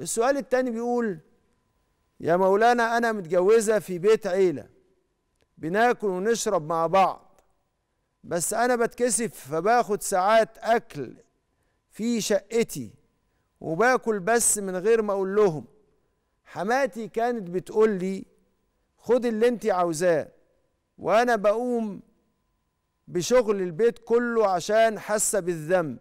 السؤال التاني بيقول يا مولانا أنا متجوزة في بيت عيلة بناكل ونشرب مع بعض بس أنا بتكسف فباخد ساعات أكل في شقتي وباكل بس من غير ما أقول لهم حماتي كانت بتقول لي خد اللي انت عاوزاه وأنا بقوم بشغل البيت كله عشان حاسة بالذنب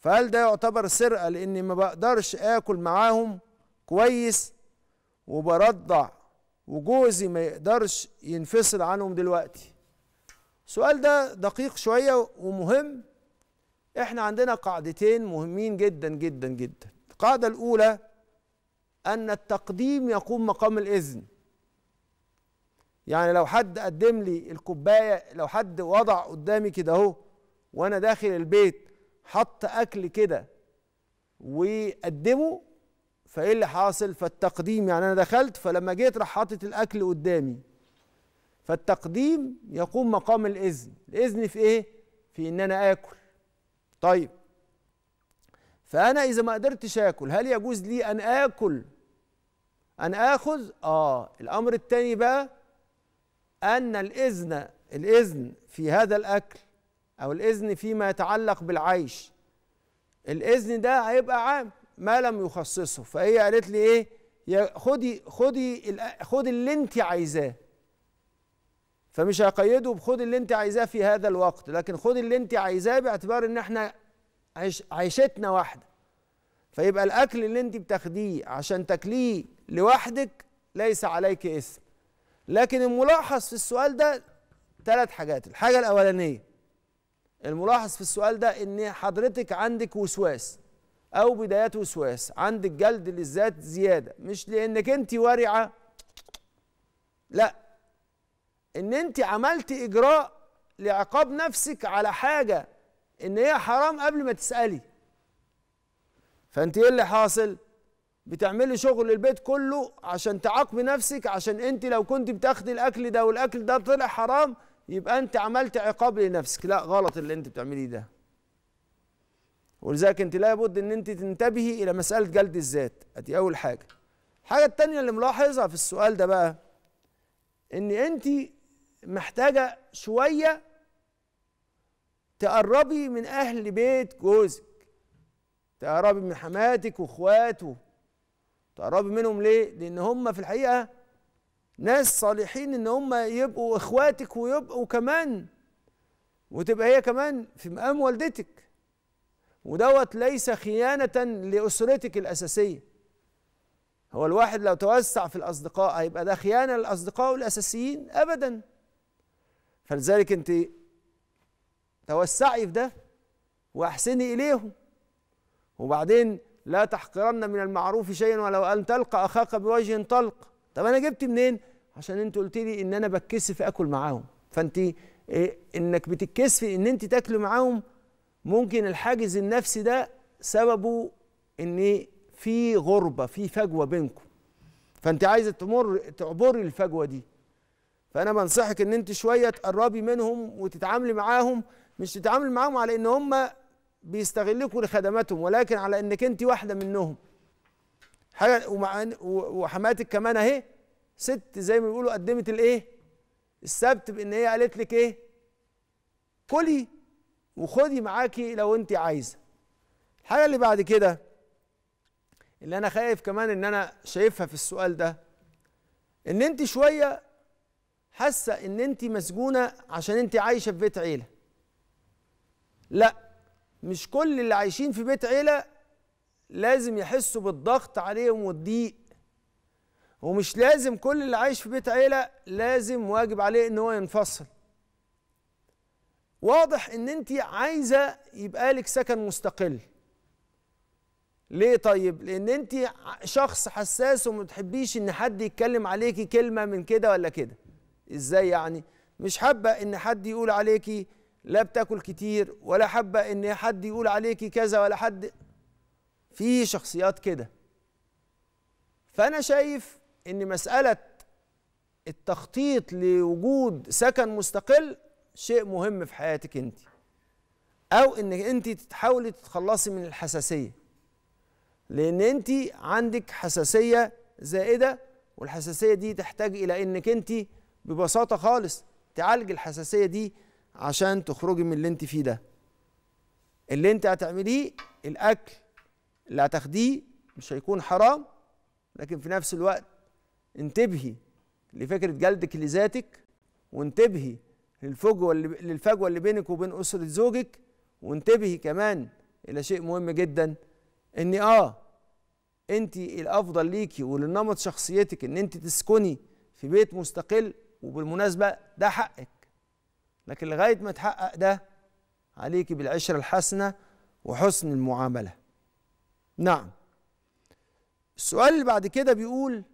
فهل ده يعتبر سرقة لأني ما بقدرش آكل معاهم كويس وبرضع وجوزي ما يقدرش ينفصل عنهم دلوقتي السؤال ده دقيق شوية ومهم احنا عندنا قاعدتين مهمين جدا جدا جدا القاعدة الأولى أن التقديم يقوم مقام الإذن يعني لو حد قدم لي الكوباية لو حد وضع قدامي كده أهو وأنا داخل البيت حط اكل كده وقدمه فايه اللي حاصل فالتقديم يعني انا دخلت فلما جيت راح حاطط الاكل قدامي فالتقديم يقوم مقام الاذن الاذن في ايه في ان انا اكل طيب فانا اذا ما قدرتش اكل هل يجوز لي ان اكل ان اخذ اه الامر الثاني بقى ان الاذن الاذن في هذا الاكل او الاذن فيما يتعلق بالعيش الاذن ده هيبقى عام ما لم يخصصه فهي قالت لي ايه يا خدي خدي خدي اللي انت عايزاه فمش هقيده بخد اللي انت عايزاه في هذا الوقت لكن خد اللي انت عايزاه باعتبار ان احنا عيش عيشتنا واحده فيبقى الاكل اللي انت بتاخديه عشان تاكليه لوحدك ليس عليك اسم لكن الملاحظ في السؤال ده ثلاث حاجات الحاجه الاولانيه الملاحظ في السؤال ده ان حضرتك عندك وسواس او بدايات وسواس عندك جلد للذات زياده مش لانك انت ورعه لا ان انت عملت اجراء لعقاب نفسك على حاجه ان هي حرام قبل ما تسالي فانت ايه اللي حاصل بتعملي شغل البيت كله عشان تعاقبي نفسك عشان انت لو كنت بتاخدي الاكل ده والاكل ده طلع حرام يبقى انت عملت عقاب لنفسك لا غلط اللي انت بتعمليه ده ولذلك انت لابد ان انت تنتبهي الى مساله جلد الذات ادي اول حاجه الحاجه الثانيه اللي ملاحظها في السؤال ده بقى ان انت محتاجه شويه تقربي من اهل بيت جوزك تقربي من حماتك واخواته تقربي منهم ليه لان هم في الحقيقه ناس صالحين ان هم يبقوا اخواتك ويبقوا كمان وتبقى هي كمان في مقام والدتك ودوت ليس خيانة لأسرتك الأساسية هو الواحد لو توسع في الأصدقاء هيبقى ده خيانة للأصدقاء الأساسيين أبدا فلذلك أنت توسعي في ده وأحسني إليهم وبعدين لا تحقرن من المعروف شيئا ولو أن تلقى أخاك بوجه طلق طب انا جبت منين عشان انت قلت لي ان انا بتكسف اكل معاهم فانت إيه انك بتتكسفي ان انت تاكلي معاهم ممكن الحاجز النفسي ده سببه ان في غربه في فجوه بينكم فانت عايزه تمر تعبري الفجوه دي فانا بنصحك ان انت شويه تقربي منهم وتتعاملي معاهم مش تتعاملي معاهم على ان هم بيستغلكوا لخدماتهم ولكن على انك انت واحده منهم حاجه وحماتك كمان اهي ست زي ما بيقولوا قدمت الايه السبت بان هي قالت لك ايه كلي وخدي معاكي لو انت عايزه الحاجه اللي بعد كده اللي انا خايف كمان ان انا شايفها في السؤال ده ان انت شويه حاسه ان انت مسجونه عشان انت عايشه في بيت عيله لا مش كل اللي عايشين في بيت عيله لازم يحسوا بالضغط عليهم والضيق ومش لازم كل اللي عايش في بيت عيلة لازم واجب عليه ان هو ينفصل واضح ان انت عايزة يبقى لك سكن مستقل ليه طيب لان انت شخص حساس وما بتحبيش ان حد يتكلم عليكي كلمة من كده ولا كده ازاي يعني مش حابة ان حد يقول عليكي لا بتاكل كتير ولا حابة ان حد يقول عليكي كذا ولا حد في شخصيات كده فانا شايف ان مساله التخطيط لوجود سكن مستقل شيء مهم في حياتك انت او ان انت تحاولي تتخلصي من الحساسيه لان انت عندك حساسيه زائده والحساسيه دي تحتاج الى انك انت ببساطه خالص تعالج الحساسيه دي عشان تخرجي من اللي انت فيه ده اللي انت هتعمليه الاكل اللي هتاخديه مش هيكون حرام لكن في نفس الوقت انتبهي لفكرة جلدك لذاتك وانتبهي للفجوة اللي للفجوة اللي بينك وبين أسرة زوجك وانتبهي كمان إلى شيء مهم جدا إن آه أنت الأفضل ليكي ولنمط شخصيتك إن أنت تسكني في بيت مستقل وبالمناسبة ده حقك لكن لغاية ما تحقق ده عليكي بالعشرة الحسنة وحسن المعاملة نعم السؤال اللي بعد كده بيقول